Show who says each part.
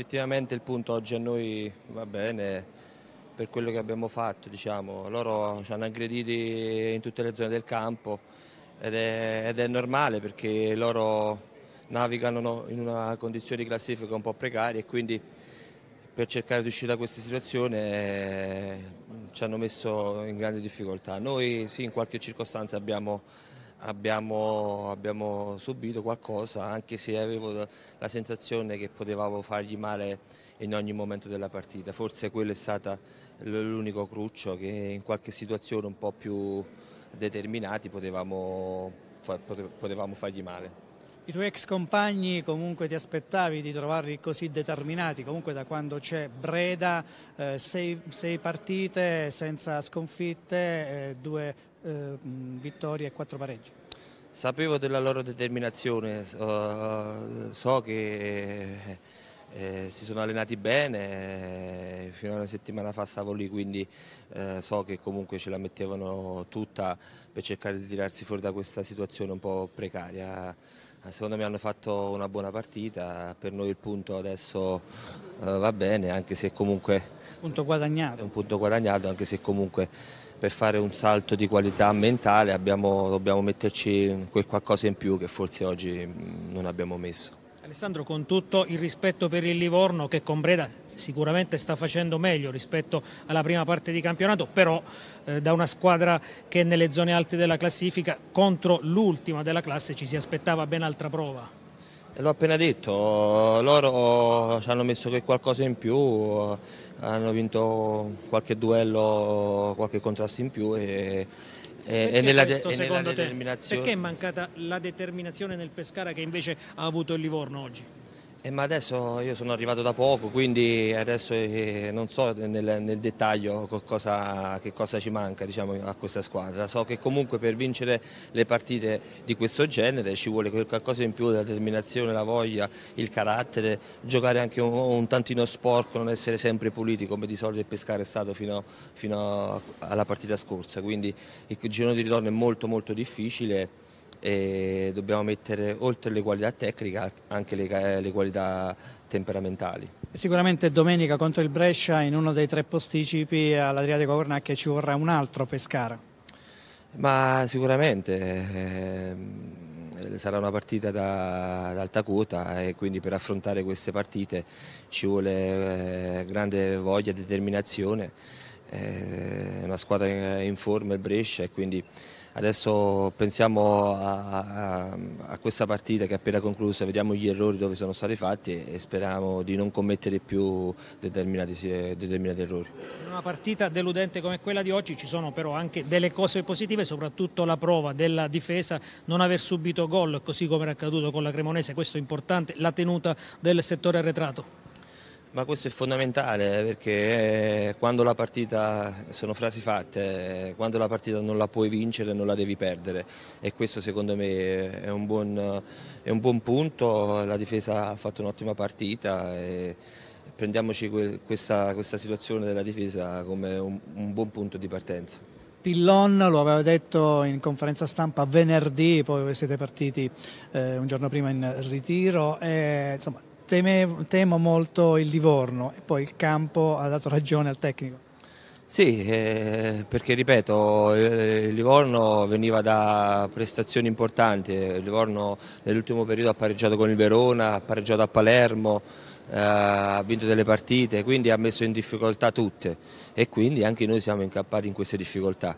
Speaker 1: effettivamente il punto oggi a noi va bene per quello che abbiamo fatto, diciamo. loro ci hanno aggrediti in tutte le zone del campo ed è, ed è normale perché loro navigano in una condizione di classifica un po' precaria e quindi per cercare di uscire da questa situazione eh, ci hanno messo in grande difficoltà. Noi sì, in qualche circostanza abbiamo abbiamo, abbiamo, subito qualcosa, anche se avevo la sensazione che potevamo fargli male in ogni momento della partita. Forse quello è stato l'unico cruccio che in qualche situazione un po' più determinati potevamo, potevamo fargli male.
Speaker 2: I tuoi ex compagni comunque ti aspettavi di trovarli così determinati, comunque da quando c'è Breda, eh, sei, sei, partite senza sconfitte, eh, due eh, vittorie e quattro pareggi.
Speaker 1: Sapevo della loro determinazione, so, eh, so che eh, si sono allenati bene, eh, fino a una settimana fa stavo lì quindi eh, so che comunque ce la mettevano tutta per cercare di tirarsi fuori da questa situazione un po' precaria. Eh, secondo me hanno fatto una buona partita, per noi il punto adesso va bene, anche se comunque punto guadagnato. è un punto guadagnato, anche se comunque per fare un salto di qualità mentale abbiamo, dobbiamo metterci quel qualcosa in più che forse oggi mm, non abbiamo messo.
Speaker 3: Alessandro, con tutto il rispetto per il Livorno che con Breda sicuramente sta facendo meglio rispetto alla prima parte di campionato, però eh, da una squadra che è nelle zone alte della classifica contro l'ultima della classe ci si aspettava ben altra prova.
Speaker 1: L'ho appena detto, loro ci hanno messo qualcosa in più, hanno vinto qualche duello, qualche contrasto in più e, e, e nella, questo, e nella determinazione. perché è
Speaker 3: mancata la determinazione nel Pescara che invece ha avuto il Livorno oggi? Eh, ma adesso io
Speaker 1: sono arrivato da poco, quindi adesso eh, non so nel, nel dettaglio cosa, che cosa ci manca diciamo, a questa squadra. So che comunque per vincere le partite di questo genere ci vuole qualcosa in più, la determinazione, la voglia, il carattere, giocare anche un, un tantino sporco, non essere sempre puliti come di solito il pescare è stato fino, fino alla partita scorsa. Quindi il girone di ritorno è molto molto difficile e dobbiamo mettere oltre le qualità tecniche anche le, eh, le qualità temperamentali.
Speaker 2: Sicuramente domenica contro il Brescia in uno dei tre posticipi all'Adriatico Cornacchia ci vorrà un altro Pescara.
Speaker 1: Ma sicuramente... Eh, sarà una partita da, da, alta quota e quindi per affrontare queste partite ci vuole eh, grande voglia e determinazione è eh, una squadra in forma il Brescia e quindi adesso pensiamo a, a, a questa partita che è appena conclusa, vediamo gli errori dove sono stati fatti e, e speriamo di non commettere più determinati, eh, determinati, errori.
Speaker 3: In una partita deludente come quella di oggi ci sono però anche delle cose positive, soprattutto la prova della difesa, non aver subito gol così come era accaduto con la Cremonese, questo è importante, la tenuta del settore arretrato.
Speaker 1: Ma questo è fondamentale eh, perché eh, quando la partita, sono frasi fatte, eh, quando la partita non la puoi vincere non la devi perdere e questo secondo me è un buon, è un buon punto, la difesa ha fatto un'ottima partita e prendiamoci questa, questa, situazione della difesa come un, un buon punto di partenza.
Speaker 2: Pillon lo aveva detto in conferenza stampa venerdì, poi voi siete partiti eh, un giorno prima in ritiro. E, insomma, teme, temo molto il Livorno e poi il campo ha dato ragione al tecnico.
Speaker 1: Sì, eh, perché ripeto, eh, il Livorno veniva da prestazioni importanti, il Livorno nell'ultimo periodo ha pareggiato con il Verona, ha pareggiato a Palermo, eh, ha vinto delle partite, quindi ha messo in difficoltà tutte e quindi anche noi siamo incappati in queste difficoltà.